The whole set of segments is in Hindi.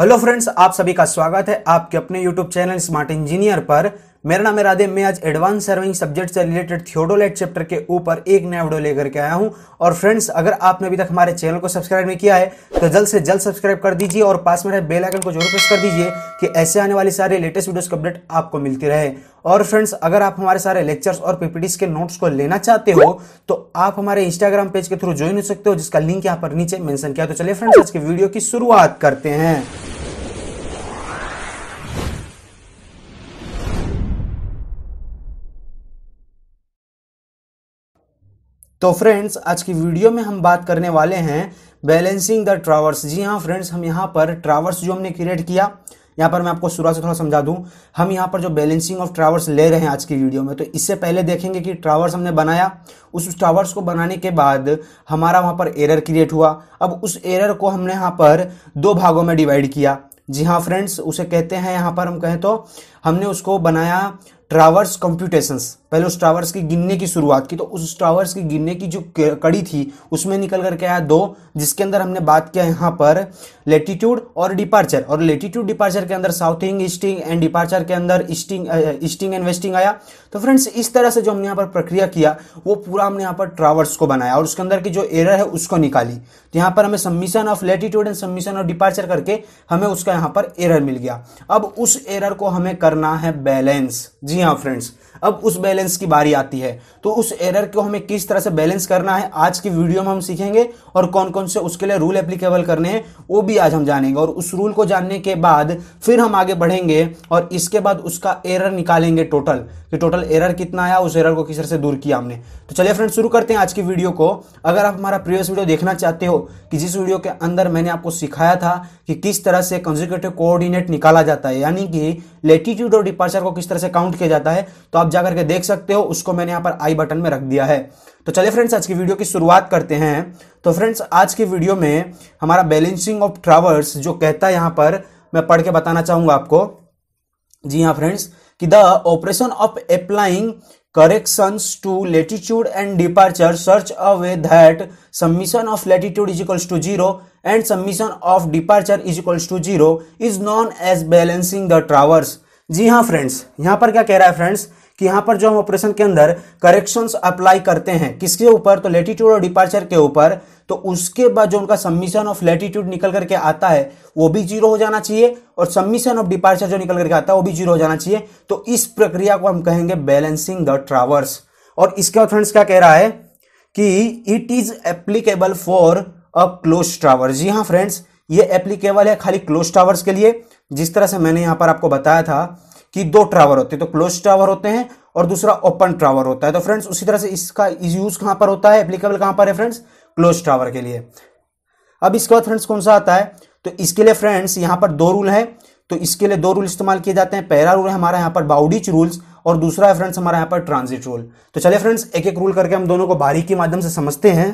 हेलो फ्रेंड्स आप सभी का स्वागत है आपके अपने यूट्यूब चैनल स्मार्ट इंजीनियर पर मेरा नाम है राधे मैं आज एडवांस सर्विंग सब्जेक्ट से रिलेटेड थियोडोलाइट चैप्टर के ऊपर एक नया वीडियो लेकर के आया हूं और फ्रेंड्स अगर आपने अभी तक हमारे चैनल को सब्सक्राइब नहीं किया है तो जल्द से जल्द सब्सक्राइब कर दीजिए और पास में रहे बेल आइकन को जरूर प्रेस कर दीजिए कि ऐसे आने वाली सारे लेटेस्ट वीडियोस की अपडेट आपको मिलती रहे और फ्रेंड्स अगर आप हमारे सारे लेक्चर्स और पीपीटीज के नोट्स को लेना चाहते हो तो आप हमारे इंस्टाग्राम पेज के थ्रू ज्वाइन हो सकते हो जिसका लिंक यहाँ पर नीचे मेंशन किया तो चलिए फ्रेंड्स आज के वीडियो की शुरुआत करते हैं तो फ्रेंड्स आज की वीडियो में हम बात करने वाले हैं बैलेंसिंग द ट्रावर्स जी हाँ फ्रेंड्स हम यहाँ पर ट्रावर्स जो हमने क्रिएट किया यहाँ पर मैं आपको शुरुआत से थोड़ा समझा दूँ हम यहाँ पर जो बैलेंसिंग ऑफ ट्रावर्स ले रहे हैं आज की वीडियो में तो इससे पहले देखेंगे कि ट्रावर्स हमने बनाया उस ट्रावर्स को बनाने के बाद हमारा वहाँ पर एरर क्रिएट हुआ अब उस एरर को हमने यहाँ पर दो भागों में डिवाइड किया जी हाँ फ्रेंड्स उसे कहते हैं यहाँ पर हम कहें तो हमने उसको बनाया ट्रावर्स कंप्यूटेशंस पहले उस टावर्स की गिनने की शुरुआत की तो उस टावर्स की गिनने की जो कड़ी थी उसमें निकल कर के आया दो जिसके अंदर हमने बात किया यहाँ पर लेटीट्यूड और डिपार्चर और लेटीट्यूड डिपार्चर के अंदर साउथिंग ईस्टिंग एंड डिपार्चर के अंदर ईस्टिंग ईस्टिंग एंड वेस्टिंग आया तो फ्रेंड्स इस तरह से जो हमने यहाँ पर प्रक्रिया किया वो पूरा हमने यहाँ पर ट्रावर्स को बनाया और उसके अंदर की जो एरर है उसको निकाली तो यहाँ पर हमें summation of latitude and summation of departure करके हमें उसका यहाँ पर एरर मिल गया अब उस एरर को हमें करना है बैलेंस जी हाँ फ्रेंड्स अब उस बैलेंस की बारी आती है तो उस एरर को हमें किस तरह से बैलेंस करना है आज की वीडियो में हम सीखेंगे और कौन कौन से उसके लिए रूल एप्लीकेबल करने हैं वो भी आज हम जानेंगे और उस रूल को जानने के बाद फिर हम आगे बढ़ेंगे और इसके बाद उसका एरर निकालेंगे टोटल कि टोटल एरर कितना आया उस एरर को किस तरह से दूर किया हमने तो चलिए फ्रेंड शुरू करते हैं आज की वीडियो को अगर आप हमारा प्रीवियस वीडियो देखना चाहते हो कि जिस वीडियो के अंदर मैंने आपको सिखाया था कि किस तरह से कंजिक्यूटिव कोऑर्डिनेट निकाला जाता है यानी कि लेटीट्यूड और डिपार्चर को किस तरह से काउंट किया जाता है तो आप आप जाकर के देख सकते हो उसको मैंने यहाँ पर आई बटन में रख दिया है तो चलिए फ्रेंड्स आज की वीडियो की शुरुआत करते हैं तो फ्रेंड्स आज की वीडियो में हमारा बैलेंसिंग ऑफ ट्रावर्स जो कहता है यहाँ पर मैं पढ़ के बताना चाहूंगा आपको जी हाँ फ्रेंड्स कि the operation of applying correction to latitude and departure सर्च a way that summation of latitude is equals to zero and summation of departure is equals to zero is known as balancing the traverse जी हाँ फ्रेंड्स यहाँ पर क्या कह रहा है फ्रेंड्स कि यहां पर जो हम ऑपरेशन के अंदर करेक्शंस अप्लाई करते हैं किसके ऊपर तो लेटीट्यूड और डिपार्चर के ऊपर तो उसके बाद जो उनका सबमिशन ऑफ लेटीट्यूड निकल करके आता है वो भी जीरो हो जाना चाहिए और सबमिशन ऑफ डिपार्चर जो निकल करके आता है वो भी जीरो हो जाना चाहिए तो इस प्रक्रिया को हम कहेंगे बैलेंसिंग द ट्रावर्स और इसके बाद फ्रेंड्स क्या कह रहा है कि it is applicable for a close traverse जी हाँ फ्रेंड्स ये एप्लीकेबल है खाली क्लोज टावर्स के लिए जिस तरह से मैंने यहां पर आपको बताया था कि दो ट्रावर होते हैं तो क्लोज ट्रावर होते हैं और दूसरा ओपन ट्रावर होता है तो फ्रेंड्स उसी तरह से इसका यूज कहां पर होता है एप्लीकेबल कहां पर है फ्रेंड्स क्लोज ट्रावर के लिए अब इसके बाद फ्रेंड्स कौन सा आता है तो इसके लिए फ्रेंड्स यहां पर दो रूल है तो इसके लिए दो रूल इस्तेमाल किए जाते हैं पहला रूल है हमारा यहां पर बाउडिच रूल्स और दूसरा है फ्रेंड्स हमारा यहां पर ट्रांजिट रूल तो चलिए फ्रेंड्स एक एक रूल करके हम दोनों को बारीक के माध्यम से समझते हैं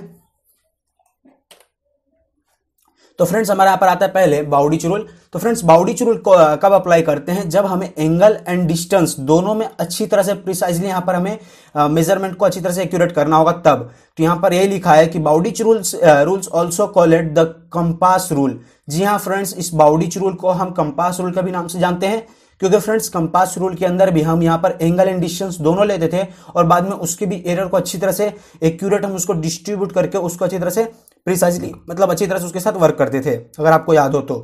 तो फ्रेंड्स हमारे यहाँ पर आता है पहले बाउडीच रूल तो फ्रेंड्स बाउडीच रूल कब अप्लाई करते हैं जब हमें एंगल एंड डिस्टेंस दोनों में अच्छी तरह से प्रिसाइजली यहाँ पर हमें मेजरमेंट को अच्छी तरह से एक्यूरेट करना होगा तब तो यहाँ पर यही लिखा है कि Bowditch rules rules also call the compass rule जी हाँ फ्रेंड्स इस बाउडीच रूल को हम कंपास रूल का भी नाम से जानते हैं क्योंकि फ्रेंड्स कंपास रूल के अंदर भी हम यहाँ पर एंगल एंड डिस्टेंस दोनों लेते थे और बाद में उसके भी एरर को अच्छी तरह से एक्यूरेट हम उसको डिस्ट्रीब्यूट करके उसको अच्छी तरह से प्रिसाइजली मतलब अच्छी तरह से उसके साथ वर्क करते थे अगर आपको याद हो तो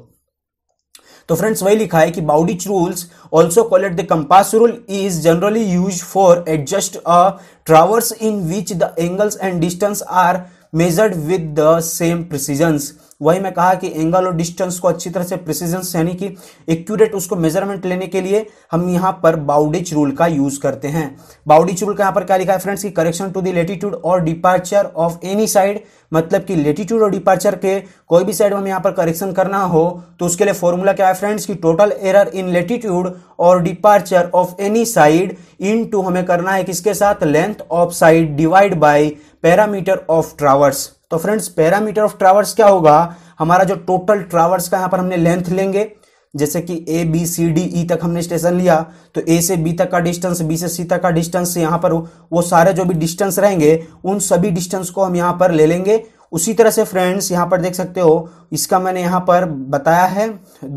तो फ्रेंड्स वही लिखा है कि Bowditch rules also call it the compass rule is generally use for adjust a traverse in which the angles and distance are measured with the same precisions वही मैं कहा कि एंगल और डिस्टेंस को अच्छी तरह से प्रिसीजन यानी कि एक्यूरेट उसको मेजरमेंट लेने के लिए हम यहाँ पर बाउडिच रूल का यूज करते हैं बाउडिच रूल का यहाँ पर क्या लिखा है फ्रेंड्स की करेक्शन टू द लेटीट्यूड और डिपार्चर ऑफ एनी साइड मतलब कि लेटीट्यूड और डिपार्चर के कोई भी साइड हमें यहाँ पर करेक्शन करना हो तो उसके लिए फॉर्मूला क्या है फ्रेंड्स की टोटल एरर इन लेटीट्यूड और departure of any side into हमें करना है किसके साथ length of side divide by parameter of traverse तो फ्रेंड्स पैरामीटर ऑफ ट्रावर्स क्या होगा हमारा जो टोटल ट्रावर्स का यहाँ पर हमने लेंथ लेंगे जैसे कि A B C D E तक हमने स्टेशन लिया तो ए से बी तक का डिस्टेंस बी से सी तक का डिस्टेंस यहाँ पर वो सारे जो भी डिस्टेंस रहेंगे उन सभी डिस्टेंस को हम यहाँ पर ले लेंगे उसी तरह से फ्रेंड्स यहाँ पर देख सकते हो इसका मैंने यहाँ पर बताया है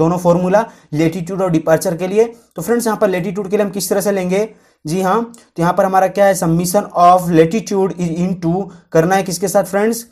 दोनों फॉर्मूला लेटीट्यूड और डिपार्चर के लिए तो फ्रेंड्स यहाँ पर लेटीट्यूड के लिए हम किस तरह से लेंगे जी हाँ तो यहाँ पर हमारा क्या है summation of latitude into करना है किसके साथ फ्रेंड्स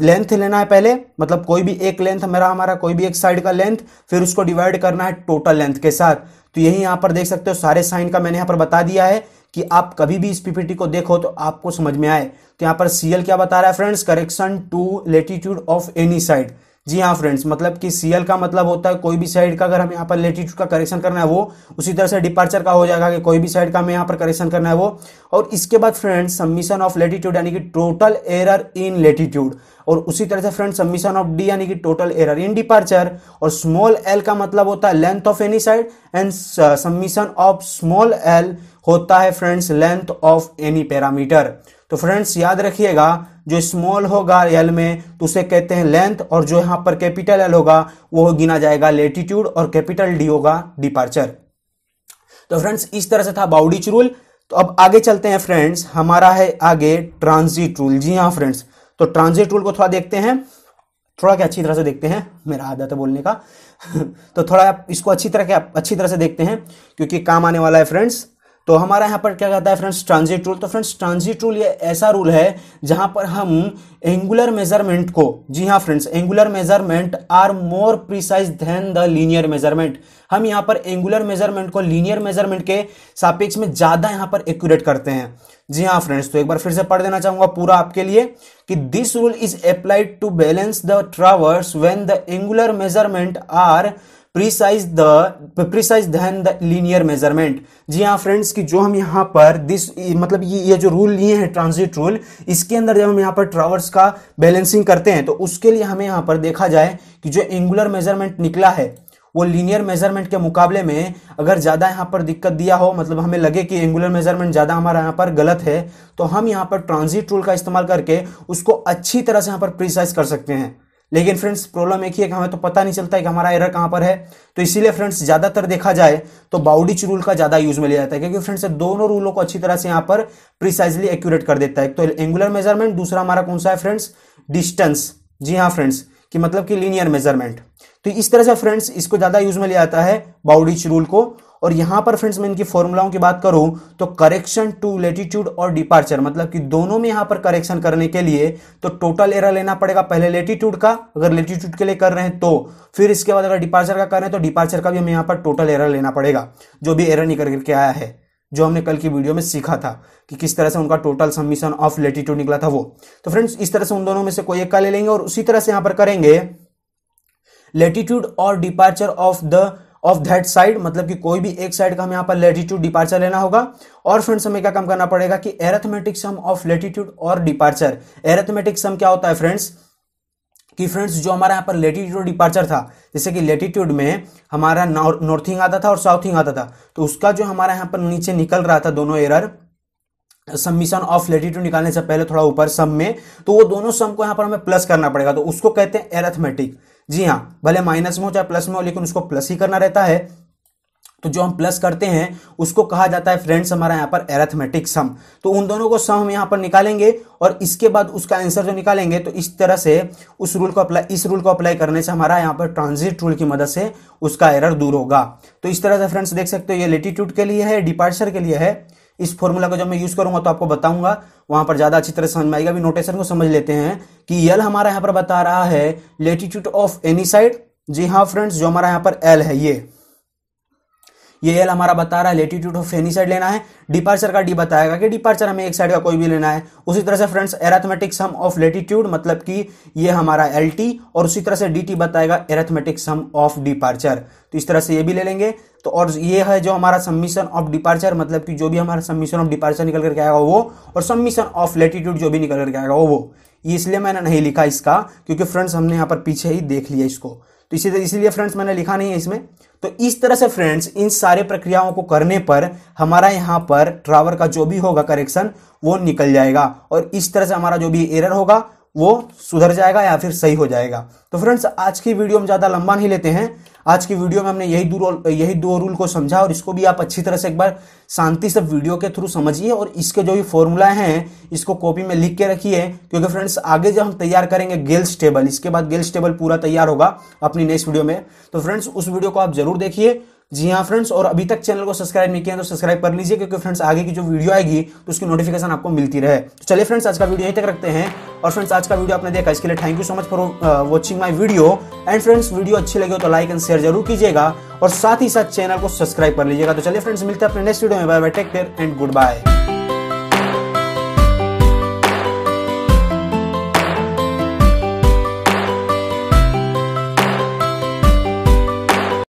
लेंथ लेना है पहले मतलब कोई भी एक लेंथ मेरा हमारा कोई भी एक साइड का लेंथ फिर उसको डिवाइड करना है टोटल लेंथ के साथ तो यही यहाँ पर देख सकते हो सारे साइन का मैंने यहाँ पर बता दिया है कि आप कभी भी इस पीपीटी को देखो तो आपको समझ में आए तो यहाँ पर सीएल क्या बता रहा है friends correction to latitude of any side जी हाँ फ्रेंड्स मतलब कि सीएल का मतलब होता है कोई भी साइड का अगर हम यहाँ पर लेटीट्यूड का करेक्शन करना है वो उसी तरह से डिपार्चर का हो जाएगा कि कोई भी साइड का हमें यहाँ पर करेक्शन करना है वो और इसके बाद फ्रेंड्स सबमिशन ऑफ लेटीट्यूड यानी कि टोटल एरर इन लेटीट्यूड और उसी तरह से फ्रेंड सबमिशन ऑफ डी यानी कि टोटल एरर इन डिपार्चर और स्मॉल एल का मतलब होता है length of any side and summation of small L होता है friends length of any parameter तो फ्रेंड्स याद रखिएगा जो स्मॉल होगा एल में तो उसे कहते हैं लेंथ और जो यहां पर कैपिटल एल होगा वो गिना जाएगा लेटीट्यूड और कैपिटल डी होगा डिपार्चर तो फ्रेंड्स इस तरह से था बाउडिच रूल तो अब आगे चलते हैं फ्रेंड्स हमारा है आगे ट्रांजिट रूल जी हाँ फ्रेंड्स तो ट्रांजिट रूल को थोड़ा देखते हैं थोड़ा क्या अच्छी तरह से देखते हैं मेरा आदत है बोलने का तो थोड़ा इसको अच्छी तरह के अच्छी तरह से देखते हैं क्योंकि काम आने वाला है फ्रेंड्स तो हमारा यहाँ पर क्या कहता है फ्रेंड्स ट्रांजिट रूल तो फ्रेंड्स ट्रांजिट रूल ये ऐसा रूल है जहां पर हम एंगुलर मेजरमेंट को जी हाँ friends angular measurement are more precise than the linear measurement हम यहाँ पर एंगुलर मेजरमेंट को लीनियर मेजरमेंट के सापेक्ष में ज़्यादा यहाँ पर एक्यूरेट करते हैं जी हाँ फ्रेंड्स तो एक बार फिर से पढ़ देना चाहूंगा पूरा आपके लिए कि this rule is applied to balance the traverse when the angular measurement are precise the precise than the linear measurement जी हाँ फ्रेंड्स कि जो हम यहाँ पर दिस मतलब ये ये जो रूल लिए हैं ट्रांजिट रूल इसके अंदर जब हम यहाँ पर ट्रावर्स का बैलेंसिंग करते हैं तो उसके लिए हमें यहाँ पर देखा जाए कि जो एंगुलर मेजरमेंट निकला है वो लीनियर मेजरमेंट के मुकाबले में अगर ज़्यादा यहाँ पर दिक्कत दिया हो मतलब हमें लगे कि एंगुलर मेजरमेंट ज़्यादा हमारा यहाँ पर गलत है तो हम यहाँ पर ट्रांजिट रूल का इस्तेमाल करके उसको अच्छी तरह से यहाँ पर प्रिसाइज कर सकते हैं लेकिन फ्रेंड्स प्रॉब्लम एक ही है कि हमें तो पता नहीं चलता है कि हमारा एरर कहां पर है तो इसीलिए फ्रेंड्स ज़्यादातर देखा जाए तो बाउडिच रूल का ज़्यादा यूज में लिया जाता है क्योंकि फ्रेंड्स दोनों रूलों को अच्छी तरह से यहाँ पर प्रिसाइजली एक्यूरेट कर देता है तो एंगुलर मेजरमेंट दूसरा हमारा कौन सा है फ्रेंड्स डिस्टेंस जी हाँ फ्रेंड्स कि मतलब कि लीनियर मेजरमेंट तो इस तरह से फ्रेंड्स इसको ज़्यादा यूज में लिया जाता है बाउडिच रूल को और यहां पर फ्रेंड्स मैं इनकी फॉर्मुलाओं की बात करूं तो करेक्शन टू लेटीट्यूड और डिपार्चर मतलब कि दोनों में यहां पर करेक्शन करने के लिए तो टोटल एरर लेना पड़ेगा पहले लेटीट्यूड का अगर लेटीट्यूड के लिए कर रहे हैं तो फिर इसके बाद अगर डिपार्चर का कर रहे हैं तो डिपार्चर का भी हमें यहां पर टोटल एरर लेना पड़ेगा जो भी एरर निकल करके आया है जो हमने कल की वीडियो में सीखा था कि किस तरह से उनका टोटल सबमिशन ऑफ लेटीट्यूड निकला था वो तो फ्रेंड्स इस तरह से उन दोनों में से कोई एक का ले लेंगे और उसी तरह से यहां पर करेंगे लेटीट्यूड और departure of the of that side मतलब कि कोई भी एक साइड का हम यहाँ पर लेटीट्यूड डिपार्चर लेना होगा और फ्रेंड्स हमें क्या काम करना पड़ेगा कि एरेथमेटिक सम ऑफ लेटीट्यूड और डिपार्चर एरेथमेटिक सम क्या होता है फ्रेंड्स कि फ्रेंड्स जो हमारा यहाँ पर लेटीट्यूड डिपार्चर था जैसे कि लेटीट्यूड में हमारा नॉर्थिंग आता था और साउथिंग आता था तो उसका जो हमारा यहाँ पर नीचे निकल रहा था दोनों एरर सबमिशन ऑफ लेटीट्यूड निकालने से पहले थोड़ा ऊपर सम में तो वो दोनों सम को यहाँ पर हमें प्लस करना पड़ेगा तो उसको कहते हैं एरेथमेटिक जी हाँ भले माइनस में हो चाहे प्लस में हो लेकिन उसको प्लस ही करना रहता है तो जो हम प्लस करते हैं उसको कहा जाता है फ्रेंड्स हमारा यहाँ पर एरेथमेटिक सम तो उन दोनों को सम हम यहाँ पर निकालेंगे और इसके बाद उसका आंसर जो निकालेंगे तो इस तरह से उस रूल को अप्लाई इस रूल को अप्लाई करने से हमारा यहाँ पर ट्रांजिट रूल की मदद से उसका एरर दूर होगा तो इस तरह से फ्रेंड्स देख सकते हो ये लेटीट्यूड के लिए है डिपार्चर के लिए है इस फॉर्मूला को जब मैं यूज करूंगा तो आपको बताऊंगा वहां पर ज्यादा अच्छी तरह समझ में आएगा नोटेशन को समझ लेते हैं कि यल हमारा यहाँ पर बता रहा है लेटीट्यूड ऑफ एनी साइड जी हाँ फ्रेंड्स जो हमारा यहाँ पर एल है ये ये एल हमारा बता रहा है लेटीट्यूड ऑफ एनी साइड लेना है डिपार्चर का डी बताएगा कि डिपार्चर हमें एक साइड का कोई भी लेना है उसी तरह से friends arithmetic sum of latitude मतलब कि ये हमारा एल और उसी तरह से डी बताएगा एराथमेटिक सम ऑफ डिपार्चर तो इस तरह से ये भी ले लेंगे तो और ये है जो हमारा सबमिशन ऑफ डिपार्चर मतलब कि जो भी हमारा सबमिशन ऑफ डिपार्चर निकल करके आएगा वो और सबमिशन ऑफ लेटीट्यूड जो भी निकल करके आएगा वो वो इसलिए मैंने नहीं लिखा इसका क्योंकि फ्रेंड्स हमने यहाँ पर पीछे ही देख लिया इसको तो इसी इसीलिए फ्रेंड्स मैंने लिखा नहीं है इसमें तो इस तरह से फ्रेंड्स इन सारे प्रक्रियाओं को करने पर हमारा यहाँ पर ट्रावर का जो भी होगा करेक्शन वो निकल जाएगा और इस तरह से हमारा जो भी एरर होगा वो सुधर जाएगा या फिर सही हो जाएगा तो फ्रेंड्स आज की वीडियो हम ज़्यादा लंबा नहीं लेते हैं आज की वीडियो में हमने यही दो यही दो रूल को समझा और इसको भी आप अच्छी तरह से एक बार शांति से वीडियो के थ्रू समझिए और इसके जो भी फॉर्मूला हैं इसको कॉपी में लिख के रखिए क्योंकि फ्रेंड्स आगे जब हम तैयार करेंगे गेल्स टेबल इसके बाद गेल्स टेबल पूरा तैयार होगा अपनी नेक्स्ट वीडियो में तो फ्रेंड्स उस वीडियो को आप जरूर देखिए जी हाँ फ्रेंड्स और अभी तक चैनल को सब्सक्राइब नहीं किया तो सब्सक्राइब कर लीजिए क्योंकि फ्रेंड्स आगे की जो वीडियो आएगी तो उसकी नोटिफिकेशन आपको मिलती रहे तो चलिए फ्रेंड्स आज का वीडियो यहीं तक रखते हैं और फ्रेंड्स आज का वीडियो आपने देखा इसके लिए thank you so much for watching my video and friends video अच्छी लगे तो लाइक एंड शेयर शेयर जरूर कीजिएगा और साथ ही साथ चैनल को सब्सक्राइब कर लीजिएगा तो चलिए फ्रेंड्स मिलते हैं अपने नेक्स्ट वीडियो में bye bye take care and good bye